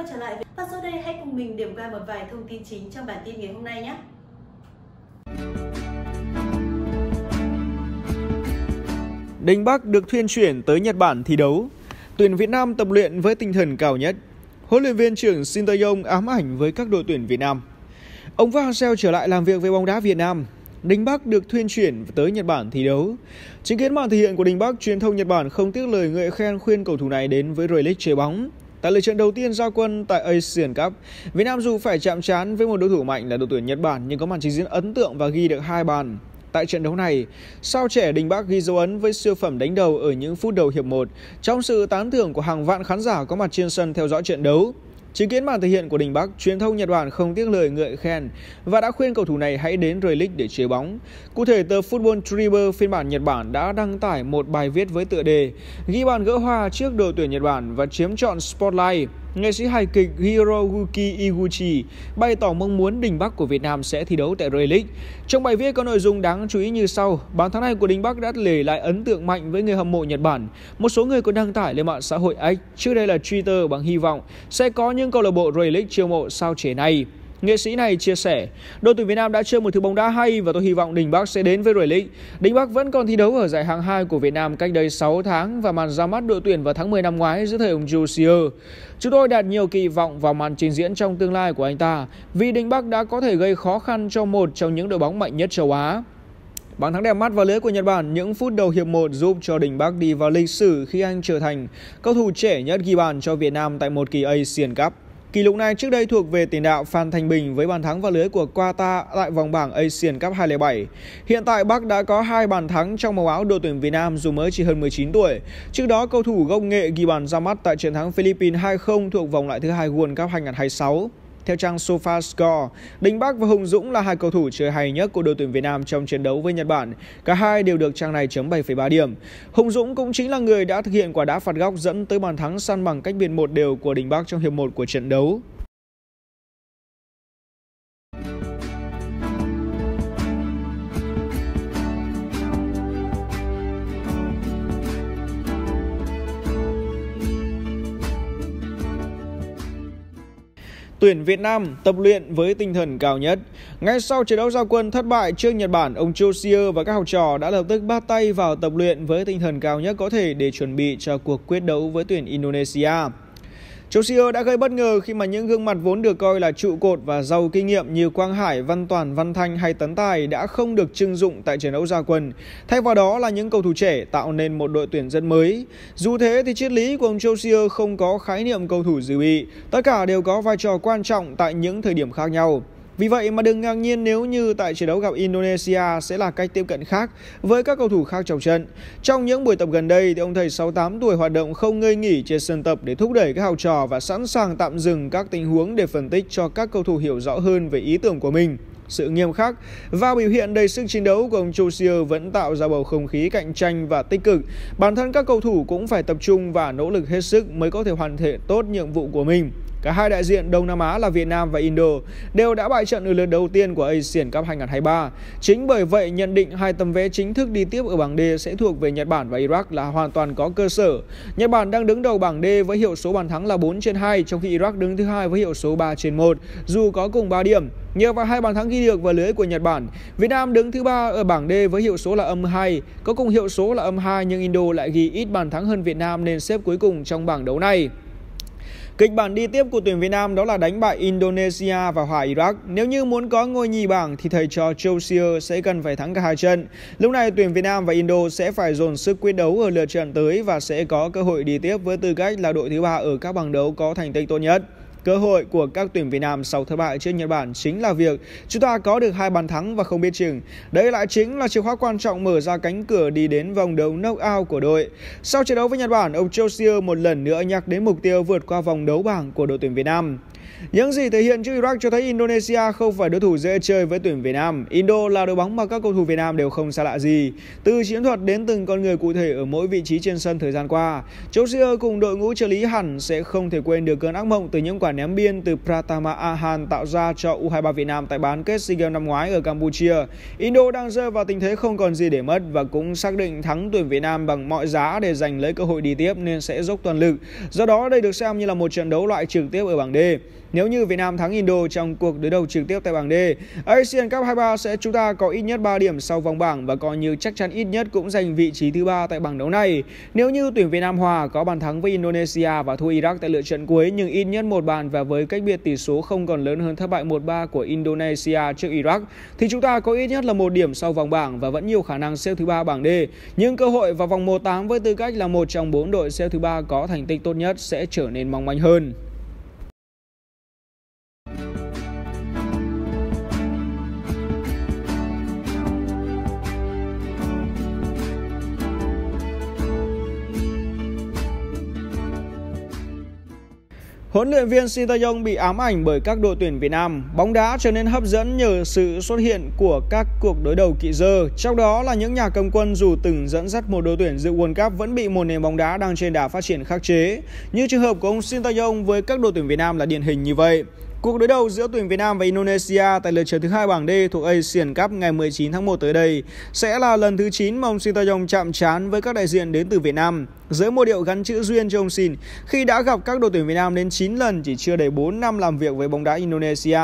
quay trở lại và sau đây hãy cùng mình điểm qua một vài thông tin chính trong bản tin ngày hôm nay nhé. Đinh Bắc được thuyên chuyển tới Nhật Bản thi đấu. Tuyển Việt Nam tập luyện với tinh thần cao nhất. Huấn luyện viên trưởng Shin Tae-yong ám ảnh với các đội tuyển Việt Nam. Ông Vassell trở lại làm việc với bóng đá Việt Nam. Đinh Bắc được thuyên chuyển tới Nhật Bản thi đấu. Chứng kiến màn thể hiện của Đinh Bắc, truyền thông Nhật Bản không tiếc lời ngợi khen khuyên cầu thủ này đến với Rolex League chơi bóng. Tại lượt trận đầu tiên giao quân tại Asian Cup, Việt Nam dù phải chạm trán với một đối thủ mạnh là đội tuyển Nhật Bản nhưng có màn trình diễn ấn tượng và ghi được hai bàn. Tại trận đấu này, sao trẻ Đình Bắc ghi dấu ấn với siêu phẩm đánh đầu ở những phút đầu hiệp 1 trong sự tán thưởng của hàng vạn khán giả có mặt trên sân theo dõi trận đấu. Chứng kiến màn thể hiện của Đình Bắc, truyền thông Nhật Bản không tiếc lời ngợi khen và đã khuyên cầu thủ này hãy đến J-League để chơi bóng. Cụ thể, tờ Football Tribune phiên bản Nhật Bản đã đăng tải một bài viết với tựa đề ghi bàn gỡ hòa trước đội tuyển Nhật Bản và chiếm chọn Spotlight. Nghệ sĩ hài kịch Hiroyuki Iguchi bày tỏ mong muốn Đình Bắc của Việt Nam sẽ thi đấu tại J-League. Trong bài viết có nội dung đáng chú ý như sau, bàn thắng này của Đình Bắc đã để lại ấn tượng mạnh với người hâm mộ Nhật Bản. Một số người còn đăng tải lên mạng xã hội X, trước đây là Twitter bằng hy vọng sẽ có những câu lạc bộ J-League chiêu mộ sao trẻ này. Nghệ sĩ này chia sẻ, đội tuyển Việt Nam đã chơi một thứ bóng đá hay và tôi hy vọng Đình Bắc sẽ đến với Rui League. Đình Bắc vẫn còn thi đấu ở giải hạng 2 của Việt Nam cách đây 6 tháng và màn ra mắt đội tuyển vào tháng 10 năm ngoái dưới thời ông Jussier. Chúng tôi đặt nhiều kỳ vọng vào màn trình diễn trong tương lai của anh ta vì Đình Bắc đã có thể gây khó khăn cho một trong những đội bóng mạnh nhất châu Á. Bàn thắng đẹp mắt vào lưới của Nhật Bản những phút đầu hiệp 1 giúp cho Đình Bắc đi vào lịch sử khi anh trở thành cầu thủ trẻ nhất ghi bàn cho Việt Nam tại một kỳ Asian Cup. Kỷ lục này trước đây thuộc về tiền đạo Phan Thanh Bình với bàn thắng vào lưới của Qatar tại vòng bảng Asian Cup 2007. Hiện tại Bắc đã có hai bàn thắng trong màu áo đội tuyển Việt Nam dù mới chỉ hơn 19 tuổi. Trước đó cầu thủ gốc nghệ ghi bàn ra mắt tại chiến thắng Philippines 2-0 thuộc vòng loại thứ hai World Cup 2026. Theo trang SofaScore, Đình Bắc và Hùng Dũng là hai cầu thủ chơi hay nhất của đội tuyển Việt Nam trong trận đấu với Nhật Bản. Cả hai đều được trang này chấm 7,3 điểm. Hùng Dũng cũng chính là người đã thực hiện quả đá phạt góc dẫn tới bàn thắng săn bằng cách biệt một đều của Đình Bắc trong hiệp 1 của trận đấu. tuyển Việt Nam tập luyện với tinh thần cao nhất. Ngay sau trận đấu giao quân thất bại trước Nhật Bản, ông Josier và các học trò đã lập tức bắt tay vào tập luyện với tinh thần cao nhất có thể để chuẩn bị cho cuộc quyết đấu với tuyển Indonesia. Chelsea đã gây bất ngờ khi mà những gương mặt vốn được coi là trụ cột và giàu kinh nghiệm như Quang Hải, Văn Toàn, Văn Thanh hay Tấn Tài đã không được trưng dụng tại trận đấu gia quân. Thay vào đó là những cầu thủ trẻ tạo nên một đội tuyển rất mới. Dù thế thì triết lý của ông Chelsea không có khái niệm cầu thủ dự bị, tất cả đều có vai trò quan trọng tại những thời điểm khác nhau. Vì vậy mà đừng ngạc nhiên nếu như tại trận đấu gặp Indonesia sẽ là cách tiếp cận khác với các cầu thủ khác trong trận. Trong những buổi tập gần đây thì ông thầy 68 tuổi hoạt động không ngơi nghỉ trên sân tập để thúc đẩy các học trò và sẵn sàng tạm dừng các tình huống để phân tích cho các cầu thủ hiểu rõ hơn về ý tưởng của mình sự nghiêm khắc và biểu hiện đầy sức chiến đấu của ông Chosier vẫn tạo ra bầu không khí cạnh tranh và tích cực. Bản thân các cầu thủ cũng phải tập trung và nỗ lực hết sức mới có thể hoàn thiện tốt nhiệm vụ của mình. Cả hai đại diện Đông Nam Á là Việt Nam và Indo đều đã bại trận ở lượt đầu tiên của Asian Cup 2023. Chính bởi vậy, nhận định hai tấm vé chính thức đi tiếp ở bảng D sẽ thuộc về Nhật Bản và Iraq là hoàn toàn có cơ sở. Nhật Bản đang đứng đầu bảng D với hiệu số bàn thắng là 4 trên 2, trong khi Iraq đứng thứ hai với hiệu số 3 trên 1, dù có cùng 3 điểm. Nhờ vào hai bàn thắng ghi được vào lưới của Nhật Bản, Việt Nam đứng thứ ba ở bảng D với hiệu số là âm 2. Có cùng hiệu số là âm 2 nhưng Indo lại ghi ít bàn thắng hơn Việt Nam nên xếp cuối cùng trong bảng đấu này. Kịch bản đi tiếp của tuyển Việt Nam đó là đánh bại Indonesia và hòa Iraq. Nếu như muốn có ngôi nhì bảng thì thầy trò Chelsea sẽ cần phải thắng cả hai trận. Lúc này tuyển Việt Nam và Indo sẽ phải dồn sức quyết đấu ở lượt trận tới và sẽ có cơ hội đi tiếp với tư cách là đội thứ ba ở các bảng đấu có thành tích tốt nhất. Cơ hội của các tuyển Việt Nam sau thất bại trước Nhật Bản chính là việc chúng ta có được hai bàn thắng và không biết chừng. Đây lại chính là chìa khóa quan trọng mở ra cánh cửa đi đến vòng đấu knockout của đội. Sau trận đấu với Nhật Bản, ông Chelsea một lần nữa nhắc đến mục tiêu vượt qua vòng đấu bảng của đội tuyển Việt Nam. Những gì thể hiện trước Iraq cho thấy Indonesia không phải đối thủ dễ chơi với tuyển Việt Nam. Indo là đội bóng mà các cầu thủ Việt Nam đều không xa lạ gì. Từ chiến thuật đến từng con người cụ thể ở mỗi vị trí trên sân thời gian qua, Chelsea cùng đội ngũ trợ lý hẳn sẽ không thể quên được cơn ác mộng từ những quả ném biên từ Pratama Ahan tạo ra cho U23 Việt Nam tại bán kết SEA Games năm ngoái ở Campuchia. Indo đang rơi vào tình thế không còn gì để mất và cũng xác định thắng tuyển Việt Nam bằng mọi giá để giành lấy cơ hội đi tiếp nên sẽ dốc toàn lực. Do đó đây được xem như là một trận đấu loại trực tiếp ở bảng D. Nếu như Việt Nam thắng Indo trong cuộc đối đầu trực tiếp tại bảng D, Asian Cup 23 sẽ chúng ta có ít nhất 3 điểm sau vòng bảng và coi như chắc chắn ít nhất cũng giành vị trí thứ ba tại bảng đấu này. Nếu như tuyển Việt Nam hòa có bàn thắng với Indonesia và thua Iraq tại lượt trận cuối nhưng ít nhất một bàn và với cách biệt tỷ số không còn lớn hơn thất bại 1-3 của Indonesia trước Iraq thì chúng ta có ít nhất là một điểm sau vòng bảng và vẫn nhiều khả năng xếp thứ ba bảng D. Nhưng cơ hội vào vòng 1-8 với tư cách là một trong bốn đội xếp thứ ba có thành tích tốt nhất sẽ trở nên mong manh hơn. Huấn luyện viên Sintayong bị ám ảnh bởi các đội tuyển Việt Nam. Bóng đá trở nên hấp dẫn nhờ sự xuất hiện của các cuộc đối đầu kỵ dơ, trong đó là những nhà cầm quân dù từng dẫn dắt một đội tuyển dự World Cup vẫn bị một nền bóng đá đang trên đà phát triển khắc chế. Như trường hợp của ông Sintayong với các đội tuyển Việt Nam là điển hình như vậy. Cuộc đối đầu giữa tuyển Việt Nam và Indonesia tại lượt trận thứ hai bảng D thuộc Asian Cup ngày 19 tháng 1 tới đây sẽ là lần thứ 9 mà ông Shin Yong chạm trán với các đại diện đến từ Việt Nam. Dưới một điệu gắn chữ duyên cho ông Shin khi đã gặp các đội tuyển Việt Nam đến 9 lần chỉ chưa đầy 4 năm làm việc với bóng đá Indonesia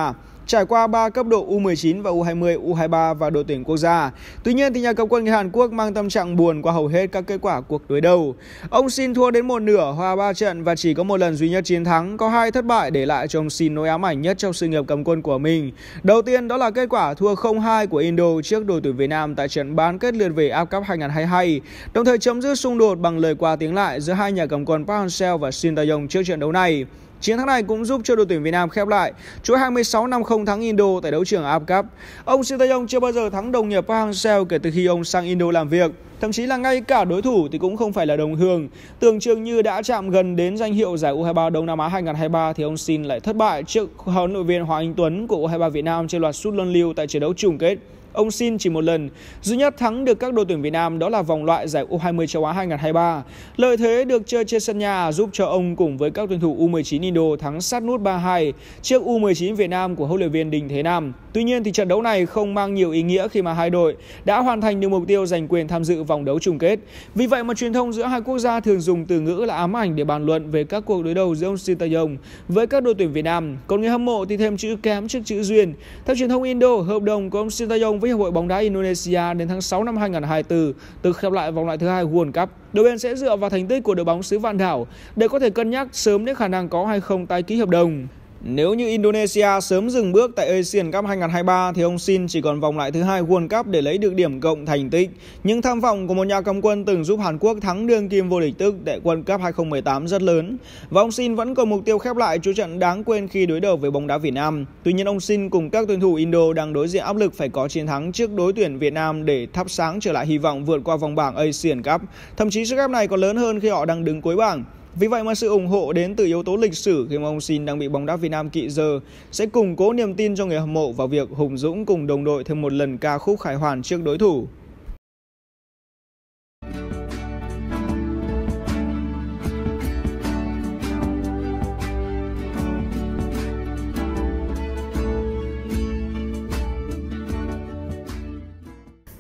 trải qua 3 cấp độ U19 và U20, U23 và đội tuyển quốc gia. Tuy nhiên thì nhà cầm quân người Hàn Quốc mang tâm trạng buồn qua hầu hết các kết quả cuộc đối đầu. Ông Shin thua đến một nửa hòa 3 trận và chỉ có một lần duy nhất chiến thắng, có hai thất bại để lại cho ông Shin nỗi ám ảnh nhất trong sự nghiệp cầm quân của mình. Đầu tiên đó là kết quả thua 0-2 của Indo trước đội tuyển Việt Nam tại trận bán kết lượt về AFC Cup 2022, đồng thời chấm dứt xung đột bằng lời qua tiếng lại giữa hai nhà cầm quân Park Hang-seo và Shin Tae-yong trước trận đấu này. Chiến thắng này cũng giúp cho đội tuyển Việt Nam khép lại chuỗi 26 năm không thắng Indo tại đấu trường AFF Cup. Ông Sintayong chưa bao giờ thắng đồng nghiệp Park Hang-seo kể từ khi ông sang Indo làm việc. Thậm chí là ngay cả đối thủ thì cũng không phải là đồng hương. Tưởng chừng như đã chạm gần đến danh hiệu giải U23 Đông Nam Á 2023 thì ông Sin lại thất bại trước huấn luyện viên Hoàng Anh Tuấn của U23 Việt Nam trên loạt sút luân lưu tại trận đấu chung kết. Ông Sin chỉ một lần duy nhất thắng được các đội tuyển Việt Nam đó là vòng loại giải U20 châu Á 2023. Lợi thế được chơi trên sân nhà giúp cho ông cùng với các tuyển thủ U19 Indo thắng sát nút 3-2 trước U19 Việt Nam của huấn luyện viên Đình Thế Nam. Tuy nhiên thì trận đấu này không mang nhiều ý nghĩa khi mà hai đội đã hoàn thành được mục tiêu giành quyền tham dự vòng đấu chung kết. Vì vậy mà truyền thông giữa hai quốc gia thường dùng từ ngữ là ám ảnh để bàn luận về các cuộc đối đầu giữa ông Shin Tae-yong với các đội tuyển Việt Nam. Còn người hâm mộ thì thêm chữ kém trước chữ duyên. Theo truyền thông Indo, hợp đồng của ông Shin Tae-yong với Hiệp hội bóng đá Indonesia đến tháng 6 năm 2024 được khép lại vòng loại thứ hai World Cup. Đội bên sẽ dựa vào thành tích của đội bóng xứ Vạn Đảo để có thể cân nhắc sớm đến khả năng có hay không tái ký hợp đồng. Nếu như Indonesia sớm dừng bước tại Asian Cup 2023 thì ông Shin chỉ còn vòng lại thứ hai World Cup để lấy được điểm cộng thành tích. Những tham vọng của một nhà cầm quân từng giúp Hàn Quốc thắng đương kim vô địch tức tại World Cup 2018 rất lớn. Và ông Shin vẫn còn mục tiêu khép lại chú trận đáng quên khi đối đầu với bóng đá Việt Nam. Tuy nhiên ông Shin cùng các tuyển thủ Indo đang đối diện áp lực phải có chiến thắng trước đối tuyển Việt Nam để thắp sáng trở lại hy vọng vượt qua vòng bảng Asian Cup. Thậm chí sức ép này còn lớn hơn khi họ đang đứng cuối bảng. Vì vậy mà sự ủng hộ đến từ yếu tố lịch sử khi mà ông Sin đang bị bóng đá Việt Nam kỵ giờ sẽ củng cố niềm tin cho người hâm mộ vào việc Hùng Dũng cùng đồng đội thêm một lần ca khúc khải hoàn trước đối thủ.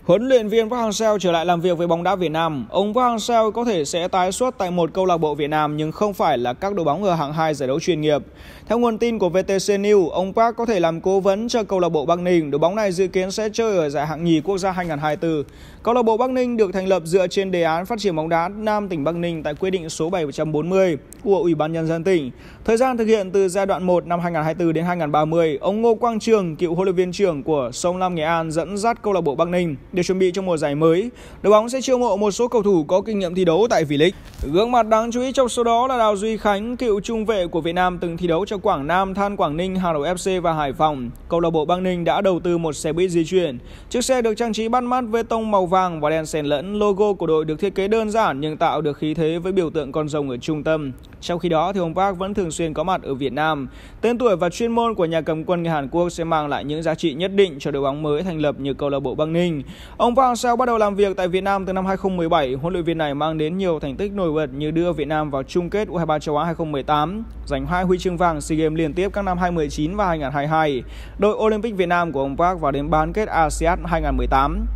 Huấn luyện viên Park Hang-seo trở lại làm việc với bóng đá Việt Nam. Ông Park Hang-seo có thể sẽ tái xuất tại một câu lạc bộ Việt Nam nhưng không phải là các đội bóng ở hạng 2 giải đấu chuyên nghiệp. Theo nguồn tin của VTC News, ông Park có thể làm cố vấn cho câu lạc bộ Bắc Ninh. Đội bóng này dự kiến sẽ chơi ở giải hạng nhì quốc gia 2024. Câu lạc bộ Bắc Ninh được thành lập dựa trên đề án phát triển bóng đá Nam tỉnh Bắc Ninh tại Quyết định số 740 của Ủy ban nhân dân tỉnh. Thời gian thực hiện từ giai đoạn 1 năm 2024 đến 2030, ông Ngô Quang Trường, cựu huấn luyện viên trưởng của Sông Lam Nghệ An dẫn dắt câu lạc bộ Bắc Ninh để chuẩn bị cho mùa giải mới. Đội bóng sẽ chiêu mộ một số cầu thủ có kinh nghiệm thi đấu tại V-League. Gương mặt đáng chú ý trong số đó là Đào Duy Khánh, cựu trung vệ của Việt Nam từng thi đấu cho Quảng Nam, Than Quảng Ninh, Hà Nội FC và Hải Phòng. Câu lạc bộ Băng Ninh đã đầu tư một xe buýt di chuyển. Chiếc xe được trang trí bắt mắt với tông màu vàng và đen xen lẫn. Logo của đội được thiết kế đơn giản nhưng tạo được khí thế với biểu tượng con rồng ở trung tâm. Trong khi đó thì Hồng Park vẫn thường xuyên có mặt ở Việt Nam. Tên tuổi và chuyên môn của nhà cầm quân người Hàn Quốc sẽ mang lại những giá trị nhất định cho đội bóng mới thành lập như câu lạc bộ Băng Ninh. Ông Park Hang-seo bắt đầu làm việc tại Việt Nam từ năm 2017. Huấn luyện viên này mang đến nhiều thành tích nổi bật như đưa Việt Nam vào chung kết U23 châu Á 2018, giành hai huy chương vàng SEA Games liên tiếp các năm 2019 và 2022. Đội Olympic Việt Nam của ông Park vào đến bán kết ASEAN 2018.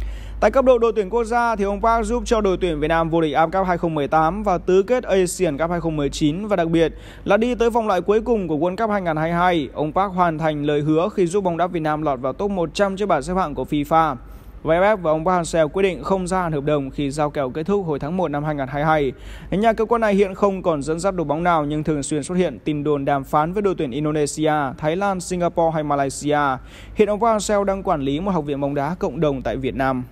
Tại cấp độ đội tuyển quốc gia thì ông Park giúp cho đội tuyển Việt Nam vô địch AFC Cup 2018 và tứ kết ASEAN Cup 2019 và đặc biệt là đi tới vòng loại cuối cùng của World Cup 2022. Ông Park hoàn thành lời hứa khi giúp bóng đá Việt Nam lọt vào top 100 trên bảng xếp hạng của FIFA. VFF và ông Park quyết định không gia hạn hợp đồng khi giao kèo kết thúc hồi tháng 1 năm 2022. Nhà cơ quan này hiện không còn dẫn dắt đội bóng nào nhưng thường xuyên xuất hiện tin đồn đàm phán với đội tuyển Indonesia, Thái Lan, Singapore hay Malaysia. Hiện ông Park đang quản lý một học viện bóng đá cộng đồng tại Việt Nam.